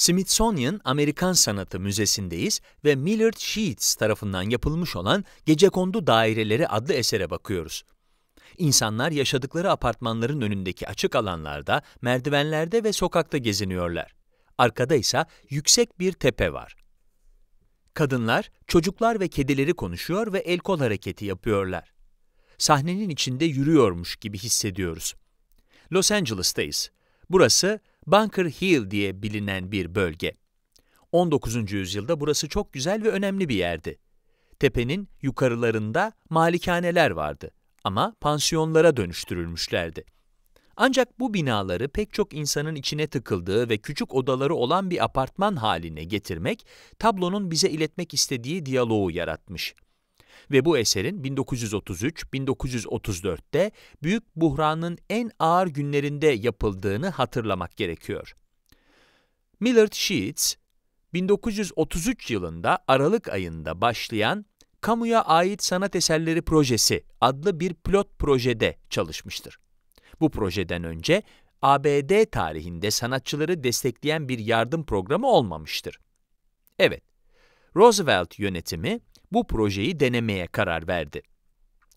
Smithsonian Amerikan Sanatı Müzesi'ndeyiz ve Millard Sheets tarafından yapılmış olan Gecekondu Daireleri adlı esere bakıyoruz. İnsanlar yaşadıkları apartmanların önündeki açık alanlarda, merdivenlerde ve sokakta geziniyorlar. Arkada ise yüksek bir tepe var. Kadınlar, çocuklar ve kedileri konuşuyor ve el kol hareketi yapıyorlar. Sahnenin içinde yürüyormuş gibi hissediyoruz. Los Angeles'tayız Burası Bunker Hill diye bilinen bir bölge. 19. yüzyılda burası çok güzel ve önemli bir yerdi. Tepenin yukarılarında malikaneler vardı ama pansiyonlara dönüştürülmüşlerdi. Ancak bu binaları pek çok insanın içine tıkıldığı ve küçük odaları olan bir apartman haline getirmek, tablonun bize iletmek istediği diyaloğu yaratmış ve bu eserin 1933-1934'te büyük buhranın en ağır günlerinde yapıldığını hatırlamak gerekiyor. Millard Sheets, 1933 yılında Aralık ayında başlayan Kamuya Ait Sanat Eserleri Projesi adlı bir pilot projede çalışmıştır. Bu projeden önce ABD tarihinde sanatçıları destekleyen bir yardım programı olmamıştır. Evet, Roosevelt yönetimi bu projeyi denemeye karar verdi.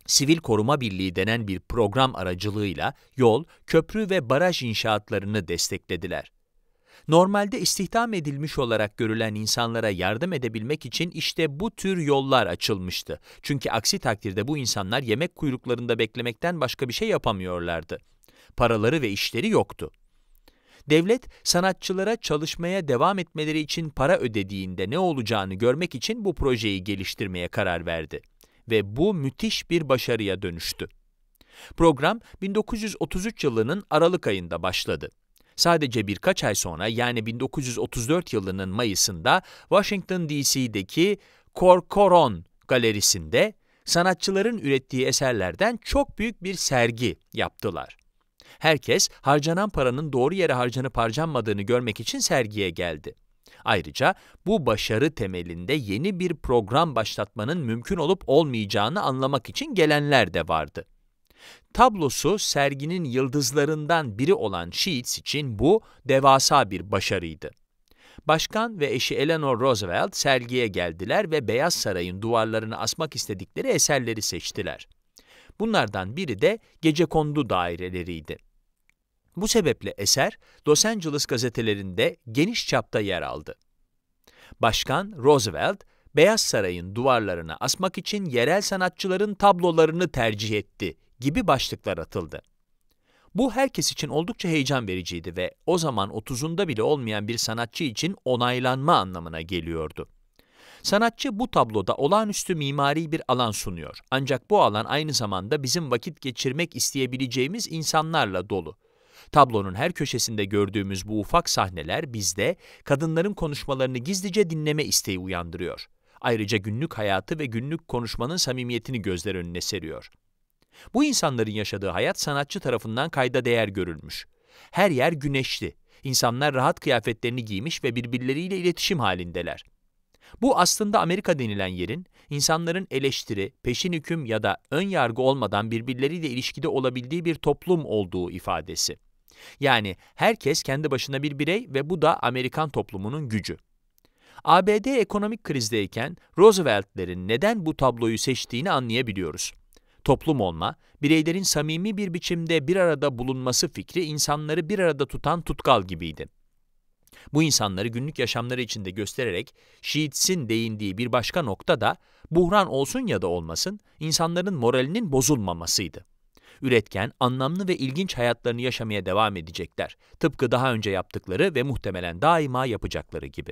Sivil Koruma Birliği denen bir program aracılığıyla yol, köprü ve baraj inşaatlarını desteklediler. Normalde istihdam edilmiş olarak görülen insanlara yardım edebilmek için işte bu tür yollar açılmıştı. Çünkü aksi takdirde bu insanlar yemek kuyruklarında beklemekten başka bir şey yapamıyorlardı. Paraları ve işleri yoktu. Devlet, sanatçılara çalışmaya devam etmeleri için para ödediğinde ne olacağını görmek için bu projeyi geliştirmeye karar verdi ve bu müthiş bir başarıya dönüştü. Program 1933 yılının Aralık ayında başladı. Sadece birkaç ay sonra yani 1934 yılının Mayıs'ında Washington DC'deki Corcoran Galerisi'nde sanatçıların ürettiği eserlerden çok büyük bir sergi yaptılar. Herkes harcanan paranın doğru yere harcanıp harcanmadığını görmek için sergiye geldi. Ayrıca bu başarı temelinde yeni bir program başlatmanın mümkün olup olmayacağını anlamak için gelenler de vardı. Tablosu serginin yıldızlarından biri olan Sheets için bu devasa bir başarıydı. Başkan ve eşi Eleanor Roosevelt sergiye geldiler ve Beyaz Saray'ın duvarlarına asmak istedikleri eserleri seçtiler. Bunlardan biri de gece kondu daireleriydi. Bu sebeple eser Los Angeles gazetelerinde geniş çapta yer aldı. Başkan Roosevelt, Beyaz Saray'ın duvarlarına asmak için yerel sanatçıların tablolarını tercih etti gibi başlıklar atıldı. Bu herkes için oldukça heyecan vericiydi ve o zaman 30'unda bile olmayan bir sanatçı için onaylanma anlamına geliyordu. Sanatçı bu tabloda olağanüstü mimari bir alan sunuyor. Ancak bu alan aynı zamanda bizim vakit geçirmek isteyebileceğimiz insanlarla dolu. Tablonun her köşesinde gördüğümüz bu ufak sahneler bizde kadınların konuşmalarını gizlice dinleme isteği uyandırıyor. Ayrıca günlük hayatı ve günlük konuşmanın samimiyetini gözler önüne seriyor. Bu insanların yaşadığı hayat sanatçı tarafından kayda değer görülmüş. Her yer güneşli. İnsanlar rahat kıyafetlerini giymiş ve birbirleriyle iletişim halindeler. Bu aslında Amerika denilen yerin, insanların eleştiri, peşin hüküm ya da ön yargı olmadan birbirleriyle ilişkide olabildiği bir toplum olduğu ifadesi. Yani herkes kendi başına bir birey ve bu da Amerikan toplumunun gücü. ABD ekonomik krizdeyken Roosevelt'lerin neden bu tabloyu seçtiğini anlayabiliyoruz. Toplum olma, bireylerin samimi bir biçimde bir arada bulunması fikri insanları bir arada tutan tutkal gibiydi. Bu insanları günlük yaşamları içinde göstererek Şiits'in değindiği bir başka nokta da buhran olsun ya da olmasın insanların moralinin bozulmamasıydı. Üretken, anlamlı ve ilginç hayatlarını yaşamaya devam edecekler. Tıpkı daha önce yaptıkları ve muhtemelen daima yapacakları gibi.